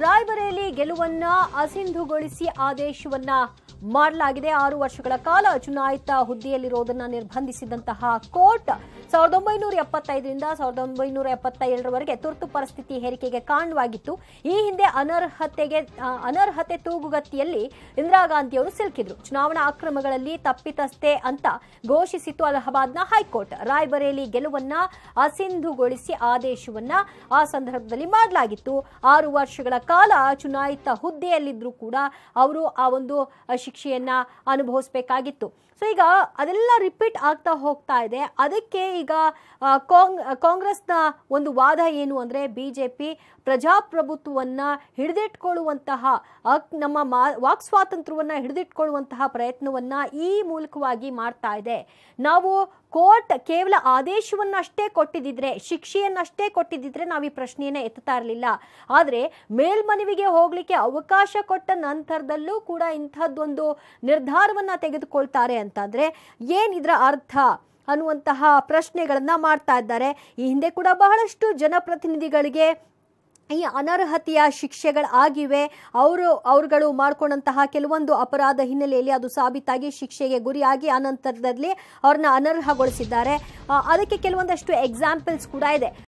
ರಾಯ್ಬರೇಲಿ ಗೆಲುವನ್ನ ಅಸಿಂಧುಗೊಳಿಸಿ ಆದೇಶವನ್ನ ಮಾಡಲಾಗಿದೆ ಆರು ವರ್ಷಗಳ ಕಾಲ ಚುನಾಯಿತ ಹುದ್ದೆಯಲ್ಲಿರೋದನ್ನು ನಿರ್ಬಂಧಿಸಿದಂತಹ ಕೋರ್ಟ್ ಸಾವಿರದ ಒಂಬೈನೂರ ಎಪ್ಪತ್ತೈದರಿಂದ ಸಾವಿರದ ಒಂಬೈನೂರ ಎಪ್ಪತ್ತೈದರವರೆಗೆ ತುರ್ತು ಪರಿಸ್ಥಿತಿ ಹೇರಿಕೆಗೆ ಕಾರಣವಾಗಿತ್ತು ಈ ಹಿಂದೆ ಅನರ್ಹತೆಗೆ ಅನರ್ಹತೆ ತೂಗುಗತಿಯಲ್ಲಿ ಇಂದಿರಾ ಗಾಂಧಿಯವರು ಸಿಲುಕಿದ್ರು ಚುನಾವಣಾ ಅಕ್ರಮಗಳಲ್ಲಿ ತಪ್ಪಿತಸ್ಥೆ ಅಂತ ಘೋಷಿಸಿತು ಅಲಹಾಬಾದ್ನ ಹೈಕೋರ್ಟ್ ರಾಯ್ಬರೇಲಿ ಗೆಲುವನ್ನ ಅಸಿಂಧುಗೊಳಿಸಿ ಆದೇಶವನ್ನ ಆ ಸಂದರ್ಭದಲ್ಲಿ ಮಾಡಲಾಗಿತ್ತು ಆರು ವರ್ಷಗಳ ಕಾಲ ಚುನಾಯಿತ ಹುದ್ದೆಯಲ್ಲಿದ್ದರೂ ಕೂಡ ಅವರು ಆ ಒಂದು ಶಿಕ್ಷೆಯನ್ನು ಅನುಭವಿಸಬೇಕಾಗಿತ್ತು ಸೊ ಈಗ ಅದೆಲ್ಲ ರಿಪೀಟ್ ಆಗ್ತಾ ಹೋಗ್ತಾ ಇದೆ ಅದಕ್ಕೆ ಈಗ ಕಾಂಗ್ರೆಸ್ನ ಒಂದು ವಾದ ಏನು ಅಂದ್ರೆ ಬಿಜೆಪಿ ಪ್ರಜಾಪ್ರಭುತ್ವವನ್ನ ಹಿಡಿದಿಟ್ಕೊಳ್ಳುವಂತಹ ನಮ್ಮ ವಾಕ್ ಸ್ವಾತಂತ್ರ್ಯವನ್ನು ಹಿಡಿದಿಟ್ಕೊಳ್ಳುವಂತಹ ಪ್ರಯತ್ನವನ್ನ ಈ ಮೂಲಕವಾಗಿ ಮಾಡ್ತಾ ಇದೆ ನಾವು ಕೋರ್ಟ್ ಕೇವಲ ಆದೇಶವನ್ನಷ್ಟೇ ಕೊಟ್ಟಿದ್ದಿದ್ರೆ ಶಿಕ್ಷೆಯನ್ನಷ್ಟೇ ಕೊಟ್ಟಿದ್ರೆ ನಾವು ಈ ಪ್ರಶ್ನೆಯನ್ನ ಎತ್ತುತ್ತಾ ಇರಲಿಲ್ಲ ಆದರೆ ಮೇಲ್ಮನವಿಗೆ ಹೋಗಲಿಕ್ಕೆ ಅವಕಾಶ ಕೊಟ್ಟ ನಂತರದಲ್ಲೂ ಕೂಡ ಇಂಥದ್ದೊಂದು ಒಂದು ನಿರ್ಧಾರವನ್ನು ತೆಗೆದುಕೊಳ್ತಾರೆ ಅಂತಂದರೆ ಏನು ಇದರ ಅರ್ಥ ಅನ್ನುವಂತಹ ಪ್ರಶ್ನೆಗಳನ್ನು ಮಾಡ್ತಾ ಇದ್ದಾರೆ ಈ ಹಿಂದೆ ಕೂಡ ಬಹಳಷ್ಟು ಜನಪ್ರತಿನಿಧಿಗಳಿಗೆ ಈ ಅನರ್ಹತೆಯ ಶಿಕ್ಷೆಗಳು ಆಗಿವೆ ಅವರು ಅವರುಗಳು ಮಾಡಿಕೊಂಡಂತಹ ಕೆಲವೊಂದು ಅಪರಾಧ ಹಿನ್ನೆಲೆಯಲ್ಲಿ ಅದು ಸಾಬೀತಾಗಿ ಶಿಕ್ಷೆಗೆ ಗುರಿಯಾಗಿ ಅನಂತರದಲ್ಲಿ ಅವ್ರನ್ನ ಅನರ್ಹಗೊಳಿಸಿದ್ದಾರೆ ಅದಕ್ಕೆ ಕೆಲವೊಂದಷ್ಟು ಎಕ್ಸಾಂಪಲ್ಸ್ ಕೂಡ ಇದೆ